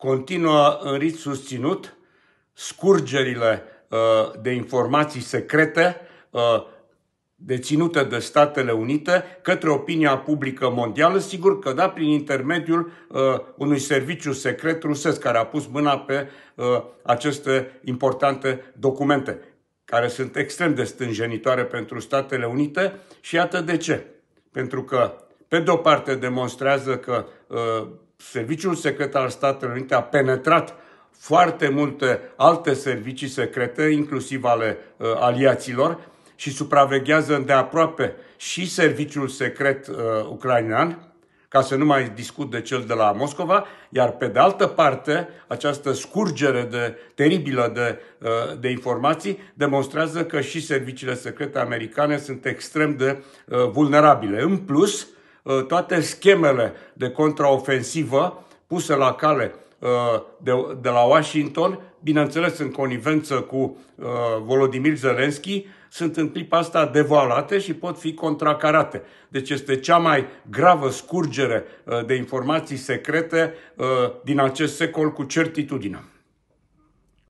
continuă în rit susținut scurgerile uh, de informații secrete uh, deținute de Statele Unite către opinia publică mondială, sigur că da, prin intermediul uh, unui serviciu secret rusesc care a pus mâna pe uh, aceste importante documente, care sunt extrem de stânjenitoare pentru Statele Unite și iată de ce. Pentru că, pe de o parte, demonstrează că uh, Serviciul Secret al Statelor Unite a penetrat foarte multe alte servicii secrete, inclusiv ale uh, aliaților, și supraveghează de aproape și serviciul secret uh, ucrainean, ca să nu mai discut de cel de la Moscova, iar pe de altă parte, această scurgere de, teribilă de, uh, de informații demonstrează că și serviciile secrete americane sunt extrem de uh, vulnerabile. În plus, Uh, toate schemele de contraofensivă puse la cale uh, de, de la Washington, bineînțeles în conivență cu uh, Volodymyr Zelensky, sunt în clipa asta devoalate și pot fi contracarate. Deci este cea mai gravă scurgere de informații secrete din acest secol cu certitudine.